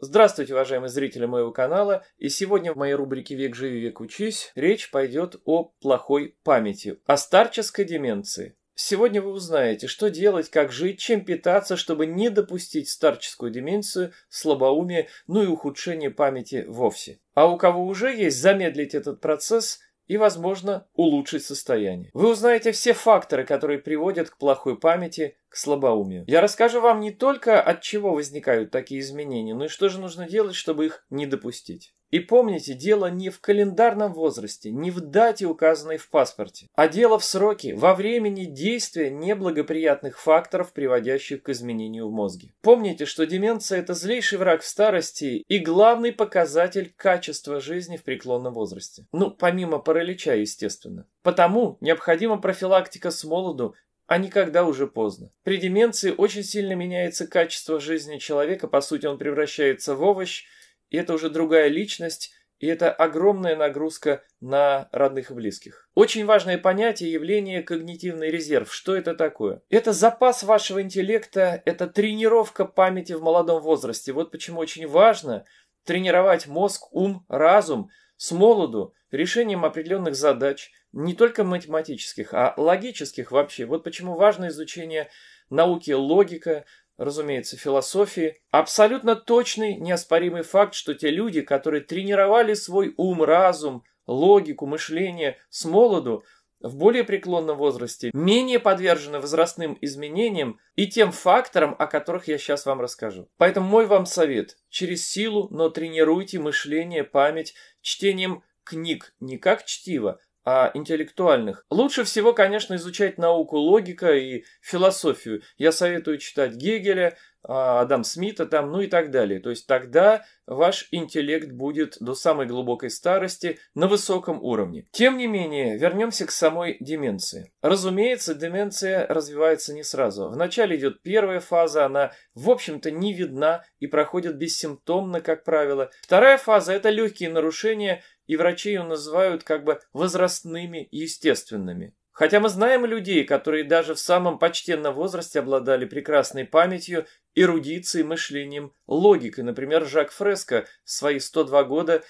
Здравствуйте, уважаемые зрители моего канала, и сегодня в моей рубрике «Век живи, век учись» речь пойдет о плохой памяти, о старческой деменции. Сегодня вы узнаете, что делать, как жить, чем питаться, чтобы не допустить старческую деменцию, слабоумие, ну и ухудшение памяти вовсе. А у кого уже есть, замедлить этот процесс – и, возможно, улучшить состояние. Вы узнаете все факторы, которые приводят к плохой памяти, к слабоумию. Я расскажу вам не только, от чего возникают такие изменения, но и что же нужно делать, чтобы их не допустить. И помните, дело не в календарном возрасте, не в дате, указанной в паспорте, а дело в сроке, во времени действия неблагоприятных факторов, приводящих к изменению в мозге. Помните, что деменция – это злейший враг в старости и главный показатель качества жизни в преклонном возрасте. Ну, помимо паралича, естественно. Потому необходима профилактика с молоду, а не когда уже поздно. При деменции очень сильно меняется качество жизни человека, по сути он превращается в овощ – и это уже другая личность, и это огромная нагрузка на родных и близких. Очень важное понятие явление когнитивный резерв. Что это такое? Это запас вашего интеллекта, это тренировка памяти в молодом возрасте. Вот почему очень важно тренировать мозг, ум, разум с молоду решением определенных задач, не только математических, а логических вообще. Вот почему важно изучение науки логика, разумеется, философии, абсолютно точный, неоспоримый факт, что те люди, которые тренировали свой ум, разум, логику, мышление с молоду, в более преклонном возрасте, менее подвержены возрастным изменениям и тем факторам, о которых я сейчас вам расскажу. Поэтому мой вам совет – через силу, но тренируйте мышление, память чтением книг, не как чтиво, а интеллектуальных. Лучше всего, конечно, изучать науку логика и философию. Я советую читать Гегеля, а, Адам Смита там, ну и так далее. То есть тогда ваш интеллект будет до самой глубокой старости на высоком уровне. Тем не менее, вернемся к самой деменции. Разумеется, деменция развивается не сразу. Вначале идет первая фаза, она, в общем-то, не видна и проходит бессимптомно, как правило. Вторая фаза – это легкие нарушения – и врачей он называют как бы возрастными и естественными. Хотя мы знаем людей, которые даже в самом почтенном возрасте обладали прекрасной памятью, эрудицией, мышлением, логикой. Например, Жак Фреско в свои 102 года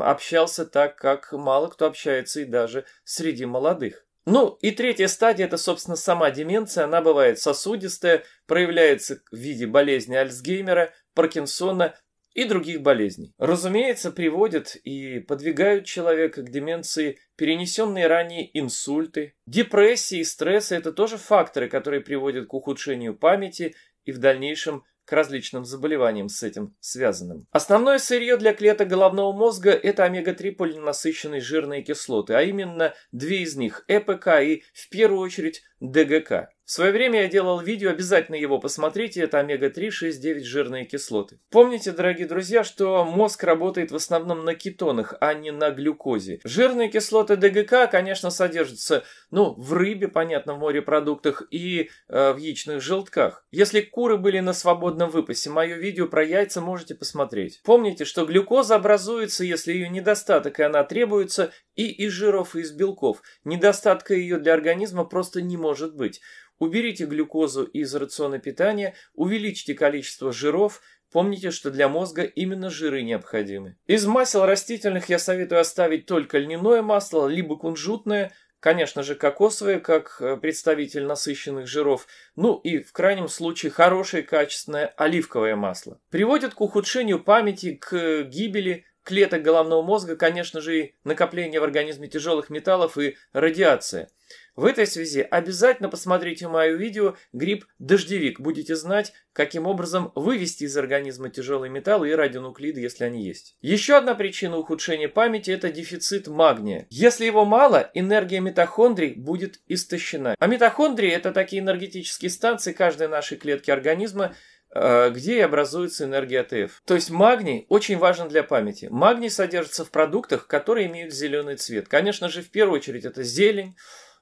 общался так, как мало кто общается и даже среди молодых. Ну и третья стадия – это, собственно, сама деменция. Она бывает сосудистая, проявляется в виде болезни Альцгеймера, Паркинсона, и других болезней. Разумеется, приводят и подвигают человека к деменции перенесенные ранее инсульты. Депрессии и стрессы – это тоже факторы, которые приводят к ухудшению памяти и в дальнейшем к различным заболеваниям с этим связанным. Основное сырье для клеток головного мозга – это омега-3 полинасыщенные жирные кислоты, а именно две из них – ЭПК и, в первую очередь, ДГК. В свое время я делал видео, обязательно его посмотрите, это омега 3 6, 9 жирные кислоты. Помните, дорогие друзья, что мозг работает в основном на кетонах, а не на глюкозе. Жирные кислоты ДГК, конечно, содержатся, ну, в рыбе, понятно, в морепродуктах и э, в яичных желтках. Если куры были на свободном выпасе, мое видео про яйца можете посмотреть. Помните, что глюкоза образуется, если ее недостаток, и она требуется и из жиров, и из белков. Недостатка ее для организма просто не может быть. Уберите глюкозу из рациона питания, увеличьте количество жиров, Помните, что для мозга именно жиры необходимы. Из масел растительных я советую оставить только льняное масло, либо кунжутное, конечно же, кокосовые, как э, представитель насыщенных жиров, ну и, в крайнем случае, хорошее качественное оливковое масло. Приводит к ухудшению памяти, к э, гибели клеток головного мозга, конечно же, и накопление в организме тяжелых металлов и радиация. В этой связи обязательно посмотрите мое видео «Гриб-дождевик». Будете знать, каким образом вывести из организма тяжелые металлы и радионуклиды, если они есть. Еще одна причина ухудшения памяти – это дефицит магния. Если его мало, энергия митохондрий будет истощена. А митохондрии – это такие энергетические станции каждой нашей клетки организма, э, где и образуется энергия АТФ. То есть магний очень важен для памяти. Магний содержится в продуктах, которые имеют зеленый цвет. Конечно же, в первую очередь это зелень,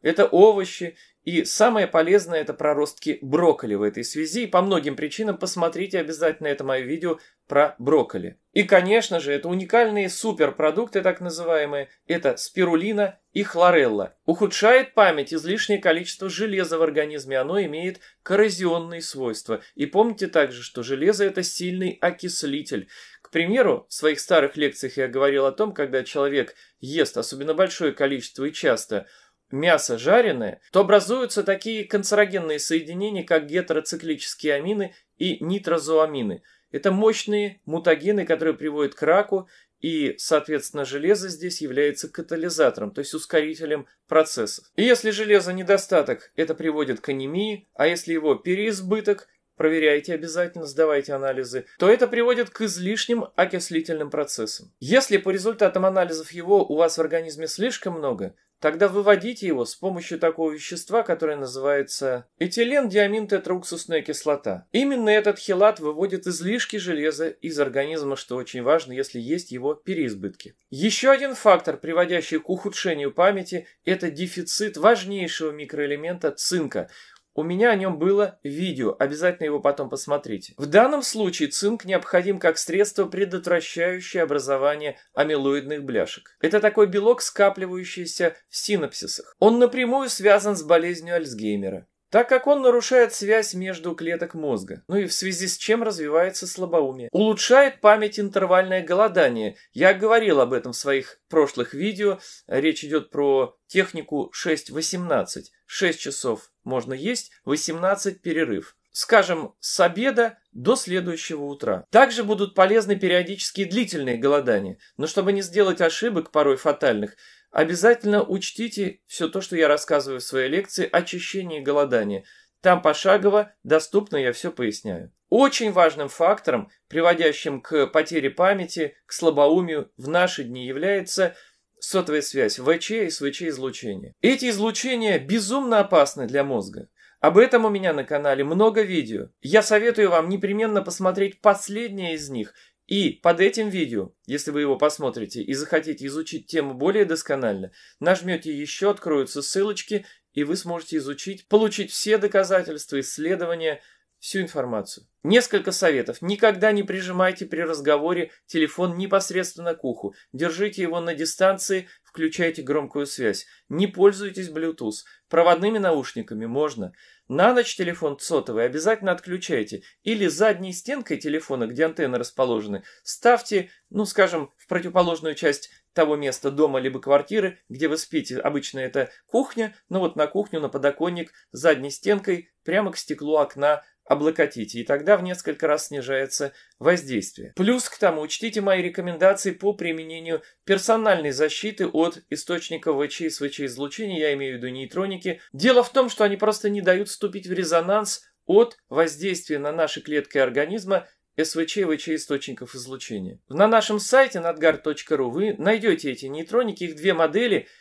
это овощи, и самое полезное это проростки брокколи в этой связи. И по многим причинам посмотрите обязательно это мое видео про брокколи. И, конечно же, это уникальные суперпродукты, так называемые, это спирулина и хлорелла. Ухудшает память излишнее количество железа в организме, оно имеет коррозионные свойства. И помните также, что железо это сильный окислитель. К примеру, в своих старых лекциях я говорил о том, когда человек ест особенно большое количество и часто – мясо жареное, то образуются такие канцерогенные соединения, как гетероциклические амины и нитрозоамины. Это мощные мутагены, которые приводят к раку, и, соответственно, железо здесь является катализатором, то есть ускорителем процессов. И если железа недостаток, это приводит к анемии, а если его переизбыток, проверяйте обязательно, сдавайте анализы, то это приводит к излишним окислительным процессам. Если по результатам анализов его у вас в организме слишком много, Тогда выводите его с помощью такого вещества, которое называется этилендиаминтетруксусная кислота. Именно этот хелат выводит излишки железа из организма, что очень важно, если есть его переизбытки. Еще один фактор, приводящий к ухудшению памяти, это дефицит важнейшего микроэлемента цинка – у меня о нем было видео, обязательно его потом посмотрите. В данном случае цинк необходим как средство, предотвращающее образование амилоидных бляшек. Это такой белок, скапливающийся в синапсисах. Он напрямую связан с болезнью Альцгеймера так как он нарушает связь между клеток мозга, ну и в связи с чем развивается слабоумие. Улучшает память интервальное голодание. Я говорил об этом в своих прошлых видео. Речь идет про технику 6-18. 6 часов можно есть, 18 перерыв скажем, с обеда до следующего утра. Также будут полезны периодические длительные голодания, но чтобы не сделать ошибок, порой фатальных, Обязательно учтите все то, что я рассказываю в своей лекции о чищении и голодании. Там пошагово, доступно я все поясняю. Очень важным фактором, приводящим к потере памяти, к слабоумию в наши дни является сотовая связь ВЧ и свч излучения. Эти излучения безумно опасны для мозга. Об этом у меня на канале много видео. Я советую вам непременно посмотреть последнее из них и под этим видео, если вы его посмотрите и захотите изучить тему более досконально, нажмете «Еще», откроются ссылочки, и вы сможете изучить, получить все доказательства, исследования, всю информацию. Несколько советов. Никогда не прижимайте при разговоре телефон непосредственно к уху. Держите его на дистанции, включайте громкую связь. Не пользуйтесь Bluetooth. Проводными наушниками можно. На ночь телефон сотовый обязательно отключайте. Или задней стенкой телефона, где антенны расположены, ставьте, ну скажем, в противоположную часть того места дома либо квартиры, где вы спите. Обычно это кухня, но вот на кухню, на подоконник, задней стенкой, прямо к стеклу окна облокотите, и тогда в несколько раз снижается воздействие. Плюс к тому, учтите мои рекомендации по применению персональной защиты от источников ВЧ и СВЧ-излучения, я имею в виду нейтроники. Дело в том, что они просто не дают вступить в резонанс от воздействия на наши клетки организма СВЧ и ВЧ источников излучения. На нашем сайте надгар.ру вы найдете эти нейтроники, их две модели –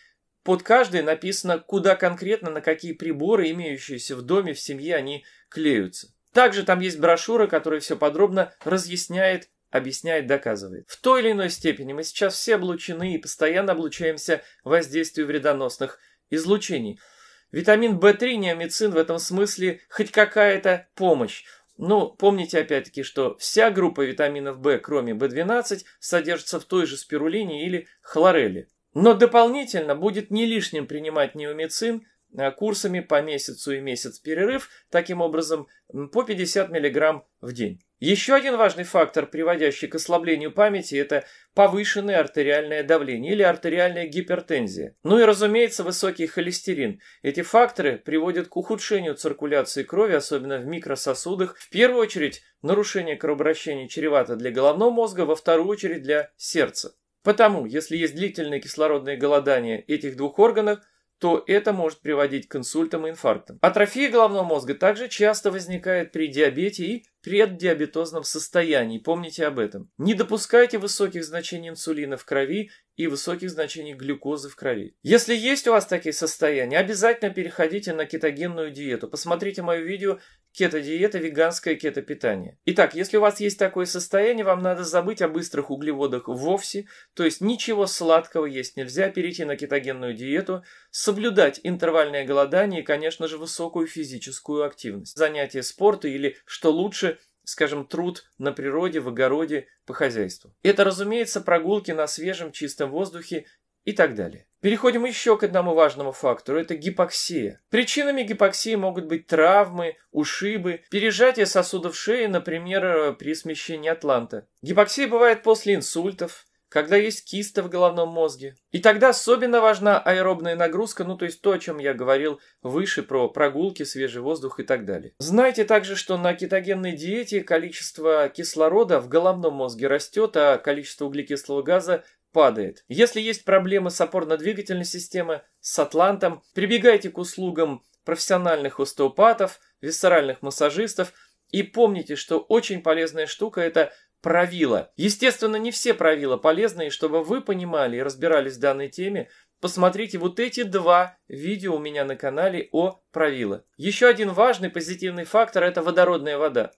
под каждой написано, куда конкретно, на какие приборы, имеющиеся в доме, в семье, они клеются. Также там есть брошюра, которая все подробно разъясняет, объясняет, доказывает. В той или иной степени мы сейчас все облучены и постоянно облучаемся воздействию вредоносных излучений. Витамин В3, неомицин в этом смысле хоть какая-то помощь. Ну, помните опять-таки, что вся группа витаминов В, кроме В12, содержится в той же спирулине или хлорели. Но дополнительно будет не лишним принимать неомицин Э, курсами по месяцу и месяц перерыв, таким образом по 50 мг в день. Еще один важный фактор, приводящий к ослаблению памяти, это повышенное артериальное давление или артериальная гипертензия. Ну и, разумеется, высокий холестерин. Эти факторы приводят к ухудшению циркуляции крови, особенно в микрососудах. В первую очередь, нарушение кровообращения чревато для головного мозга, во вторую очередь для сердца. Потому, если есть длительное кислородное голодание этих двух органов – то это может приводить к инсультам и инфарктам. Атрофия головного мозга также часто возникает при диабете и преддиабетозном состоянии, помните об этом. Не допускайте высоких значений инсулина в крови и высоких значений глюкозы в крови. Если есть у вас такие состояния, обязательно переходите на кетогенную диету. Посмотрите мое видео «Кето-диета. Веганское кето-питание». Итак, если у вас есть такое состояние, вам надо забыть о быстрых углеводах вовсе, то есть ничего сладкого есть нельзя, перейти на кетогенную диету, соблюдать интервальное голодание и, конечно же, высокую физическую активность. Занятия спорта или, что лучше – скажем, труд на природе, в огороде, по хозяйству. Это, разумеется, прогулки на свежем чистом воздухе и так далее. Переходим еще к одному важному фактору – это гипоксия. Причинами гипоксии могут быть травмы, ушибы, пережатие сосудов шеи, например, э, при смещении атланта. Гипоксия бывает после инсультов, когда есть киста в головном мозге. И тогда особенно важна аэробная нагрузка, ну то есть то, о чем я говорил выше про прогулки, свежий воздух и так далее. Знайте также, что на кетогенной диете количество кислорода в головном мозге растет, а количество углекислого газа падает. Если есть проблемы с опорно-двигательной системой, с атлантом, прибегайте к услугам профессиональных остеопатов, висцеральных массажистов, и помните, что очень полезная штука – это правила. Естественно, не все правила полезные. Чтобы вы понимали и разбирались в данной теме, посмотрите вот эти два видео у меня на канале о правила. Еще один важный позитивный фактор – это водородная вода.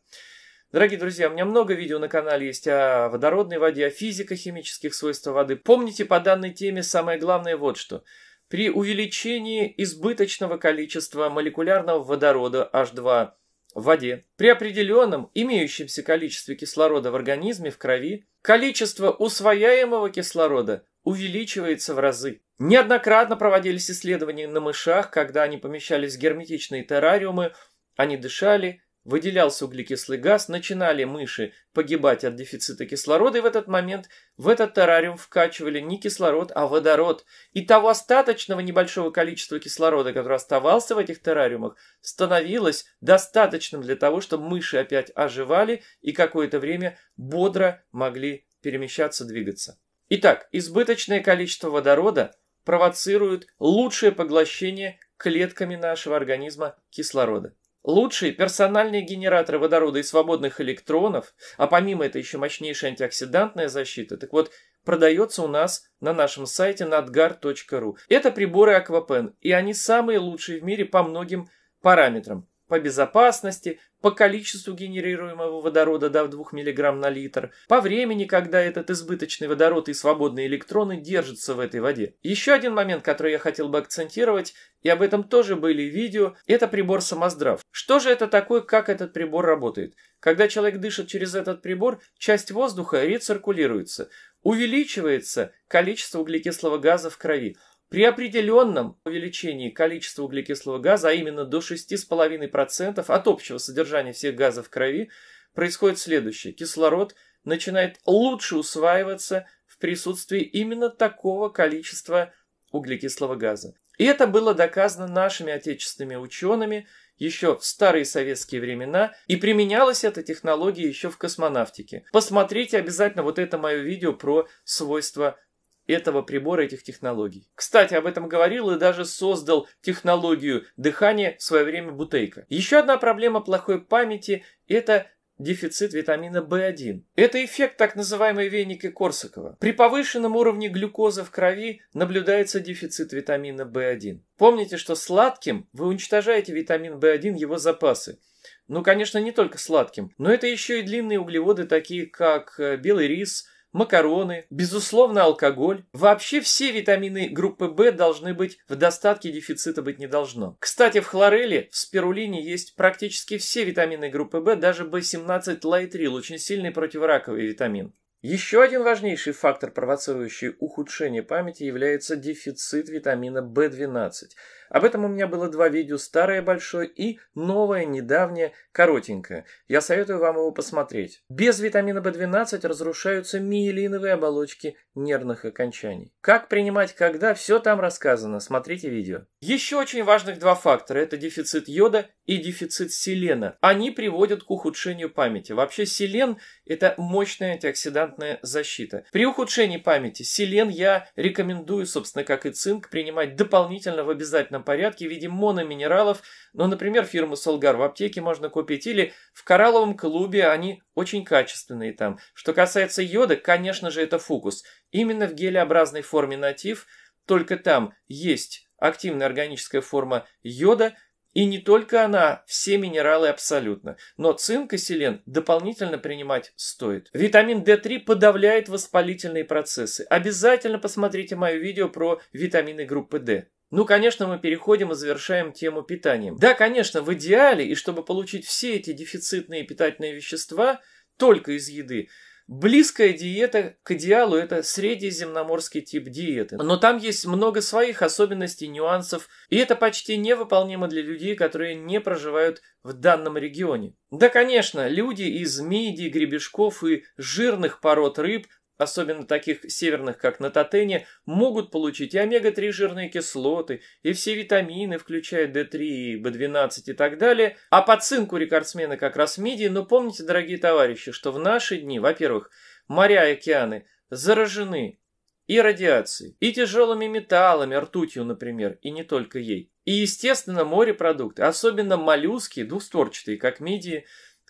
Дорогие друзья, у меня много видео на канале есть о водородной воде, о физико-химических свойствах воды. Помните по данной теме самое главное вот что – при увеличении избыточного количества молекулярного водорода H2 в воде. При определенном имеющемся количестве кислорода в организме в крови количество усвояемого кислорода увеличивается в разы. Неоднократно проводились исследования на мышах, когда они помещались в герметичные террариумы, они дышали, выделялся углекислый газ, начинали мыши погибать от дефицита кислорода, и в этот момент в этот террариум вкачивали не кислород, а водород. И того остаточного небольшого количества кислорода, который оставался в этих террариумах, становилось достаточным для того, чтобы мыши опять оживали и какое-то время бодро могли перемещаться, двигаться. Итак, избыточное количество водорода провоцирует лучшее поглощение клетками нашего организма кислорода. Лучшие персональные генераторы водорода и свободных электронов, а помимо этого еще мощнейшая антиоксидантная защита, так вот, продается у нас на нашем сайте nadgar.ru. Это приборы Аквапен, и они самые лучшие в мире по многим параметрам по безопасности, по количеству генерируемого водорода до 2 мг на литр, по времени, когда этот избыточный водород и свободные электроны держатся в этой воде. Еще один момент, который я хотел бы акцентировать, и об этом тоже были видео, это прибор самоздрав. Что же это такое, как этот прибор работает? Когда человек дышит через этот прибор, часть воздуха рециркулируется, увеличивается количество углекислого газа в крови. При определенном увеличении количества углекислого газа, а именно до 6,5% от общего содержания всех газов в крови, происходит следующее. Кислород начинает лучше усваиваться в присутствии именно такого количества углекислого газа. И это было доказано нашими отечественными учеными еще в старые советские времена, и применялась эта технология еще в космонавтике. Посмотрите обязательно вот это мое видео про свойства этого прибора, этих технологий. Кстати, об этом говорил и даже создал технологию дыхания в свое время Бутейко. Еще одна проблема плохой памяти – это дефицит витамина В1. Это эффект так называемой веники Корсакова. При повышенном уровне глюкозы в крови наблюдается дефицит витамина В1. Помните, что сладким вы уничтожаете витамин В1, его запасы. Ну, конечно, не только сладким, но это еще и длинные углеводы, такие как э, белый рис – макароны, безусловно, алкоголь. Вообще все витамины группы В должны быть в достатке, дефицита быть не должно. Кстати, в хлорели, в спирулине есть практически все витамины группы В, даже B17 лайтрил, очень сильный противораковый витамин. Еще один важнейший фактор, провоцирующий ухудшение памяти, является дефицит витамина В12. Об этом у меня было два видео, старое большое и новое, недавнее, коротенькое. Я советую вам его посмотреть. Без витамина B12 разрушаются миелиновые оболочки нервных окончаний. Как принимать, когда, все там рассказано. Смотрите видео. Еще очень важных два фактора – это дефицит йода и дефицит селена. Они приводят к ухудшению памяти. Вообще селен – это мощная антиоксидантная защита. При ухудшении памяти селен я рекомендую, собственно, как и цинк, принимать дополнительно в обязательном обязательном порядке в виде мономинералов, но, например, фирму «Солгар» в аптеке можно купить, или в «Коралловом клубе» они очень качественные там. Что касается йода, конечно же, это фукус. Именно в гелеобразной форме натив, только там есть активная органическая форма йода, и не только она, все минералы абсолютно. Но цинк и селен дополнительно принимать стоит. Витамин D3 подавляет воспалительные процессы. Обязательно посмотрите мое видео про витамины группы D. Ну, конечно, мы переходим и завершаем тему питания. Да, конечно, в идеале, и чтобы получить все эти дефицитные питательные вещества только из еды, Близкая диета к идеалу – это средиземноморский тип диеты. Но там есть много своих особенностей, нюансов, и это почти невыполнимо для людей, которые не проживают в данном регионе. Да, конечно, люди из мидий, гребешков и жирных пород рыб особенно таких северных, как на Татене, могут получить и омега-3 жирные кислоты, и все витамины, включая D3 и B12 и так далее. А по цинку рекордсмены как раз мидии, но помните, дорогие товарищи, что в наши дни, во-первых, моря и океаны заражены и радиацией, и тяжелыми металлами, ртутью, например, и не только ей. И, естественно, морепродукты, особенно моллюски, двустворчатые, как мидии,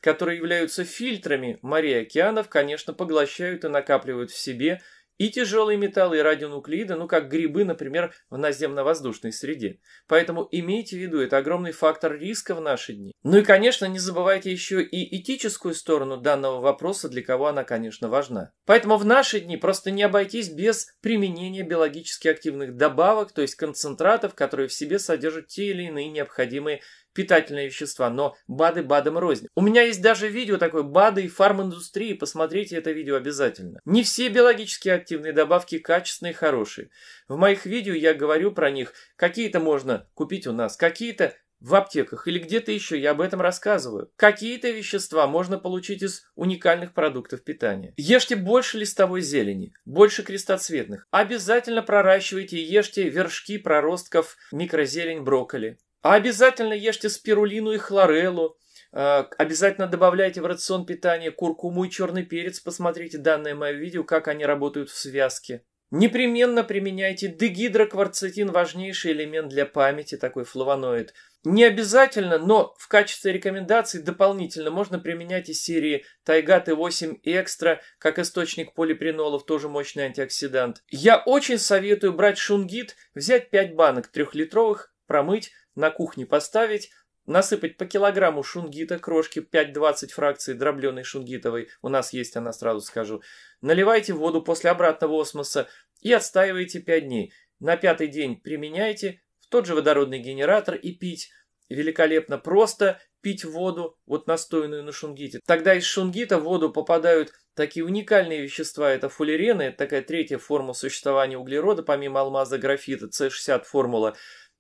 которые являются фильтрами морей и океанов, конечно, поглощают и накапливают в себе и тяжелые металлы, и радионуклеиды, ну как грибы, например, в наземно-воздушной среде. Поэтому имейте в виду, это огромный фактор риска в наши дни. Ну и, конечно, не забывайте еще и этическую сторону данного вопроса, для кого она, конечно, важна. Поэтому в наши дни просто не обойтись без применения биологически активных добавок, то есть концентратов, которые в себе содержат те или иные необходимые питательные вещества, но БАДы БАДом рознь. У меня есть даже видео такое БАДы и фарминдустрии, посмотрите это видео обязательно. Не все биологически активные добавки качественные и хорошие. В моих видео я говорю про них, какие-то можно купить у нас, какие-то в аптеках или где-то еще, я об этом рассказываю. Какие-то вещества можно получить из уникальных продуктов питания. Ешьте больше листовой зелени, больше крестоцветных. Обязательно проращивайте и ешьте вершки проростков микрозелень брокколи. А обязательно ешьте спирулину и хлореллу. А, обязательно добавляйте в рацион питания куркуму и черный перец. Посмотрите данное мое видео, как они работают в связке. Непременно применяйте дегидрокварцетин, важнейший элемент для памяти, такой флавоноид. Не обязательно, но в качестве рекомендаций дополнительно можно применять из серии Тайга Т8 Экстра, как источник полипринолов, тоже мощный антиоксидант. Я очень советую брать шунгит, взять 5 банок трехлитровых, промыть, на кухне поставить, насыпать по килограмму шунгита, крошки 5-20 фракций дробленой шунгитовой, у нас есть она, сразу скажу. Наливайте воду после обратного осмоса и отстаивайте 5 дней. На пятый день применяйте в тот же водородный генератор и пить. Великолепно просто пить воду, вот настоянную на шунгите. Тогда из шунгита в воду попадают такие уникальные вещества. Это фуллерены, это такая третья форма существования углерода, помимо алмаза графита, С60 формула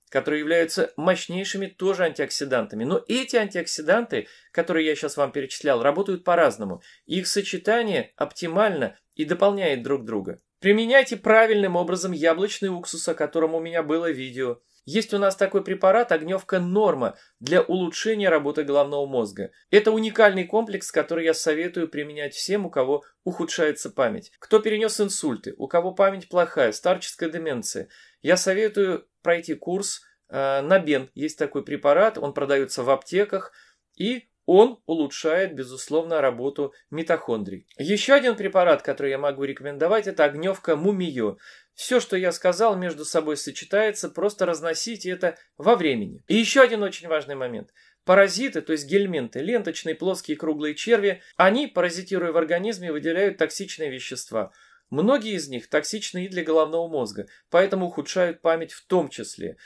которые являются мощнейшими тоже антиоксидантами. Но эти антиоксиданты, которые я сейчас вам перечислял, работают по-разному. Их сочетание оптимально и дополняет друг друга. Применяйте правильным образом яблочный уксус, о котором у меня было видео. Есть у нас такой препарат «Огневка Норма» для улучшения работы головного мозга. Это уникальный комплекс, который я советую применять всем, у кого ухудшается память. Кто перенес инсульты, у кого память плохая, старческая деменция – я советую пройти курс э, на бен. Есть такой препарат, он продается в аптеках, и он улучшает, безусловно, работу митохондрий. Еще один препарат, который я могу рекомендовать, это огневка мумиё. Все, что я сказал, между собой сочетается, просто разносите это во времени. И еще один очень важный момент. Паразиты, то есть гельменты, ленточные, плоские, круглые черви, они, паразитируя в организме, выделяют токсичные вещества – Многие из них токсичны и для головного мозга, поэтому ухудшают память в том числе.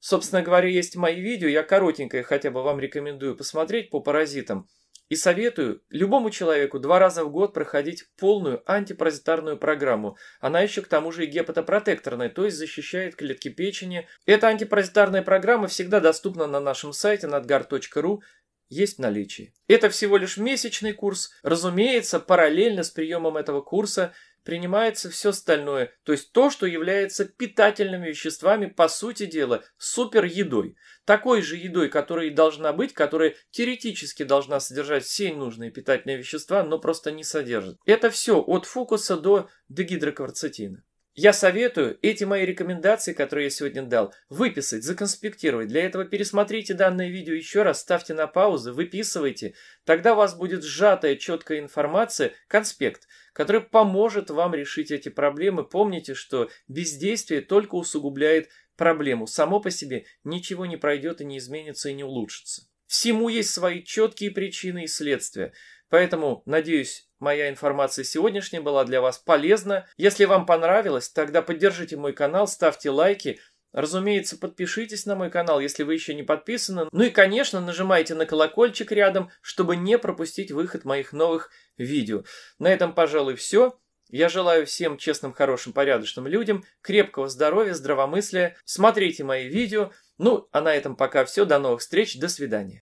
Собственно говоря, есть мои видео, я коротенькое хотя бы вам рекомендую посмотреть по паразитам. И советую любому человеку два раза в год проходить полную антипаразитарную программу. Она еще к тому же и гепатопротекторная, то есть защищает клетки печени. Эта антипаразитарная программа всегда доступна на нашем сайте надгар.ру, есть в наличии. Это всего лишь месячный курс. Разумеется, параллельно с приемом этого курса принимается все остальное, то есть то, что является питательными веществами, по сути дела, супер едой. Такой же едой, которая и должна быть, которая теоретически должна содержать все нужные питательные вещества, но просто не содержит. Это все от фукуса до дегидрокварцетина. Я советую эти мои рекомендации, которые я сегодня дал, выписать, законспектировать. Для этого пересмотрите данное видео еще раз, ставьте на паузу, выписывайте. Тогда у вас будет сжатая, четкая информация, конспект – который поможет вам решить эти проблемы. Помните, что бездействие только усугубляет проблему. Само по себе ничего не пройдет и не изменится и не улучшится. Всему есть свои четкие причины и следствия. Поэтому, надеюсь, моя информация сегодняшняя была для вас полезна. Если вам понравилось, тогда поддержите мой канал, ставьте лайки – Разумеется, подпишитесь на мой канал, если вы еще не подписаны. Ну и, конечно, нажимайте на колокольчик рядом, чтобы не пропустить выход моих новых видео. На этом, пожалуй, все. Я желаю всем честным, хорошим, порядочным людям крепкого здоровья, здравомыслия. Смотрите мои видео. Ну, а на этом пока все. До новых встреч. До свидания.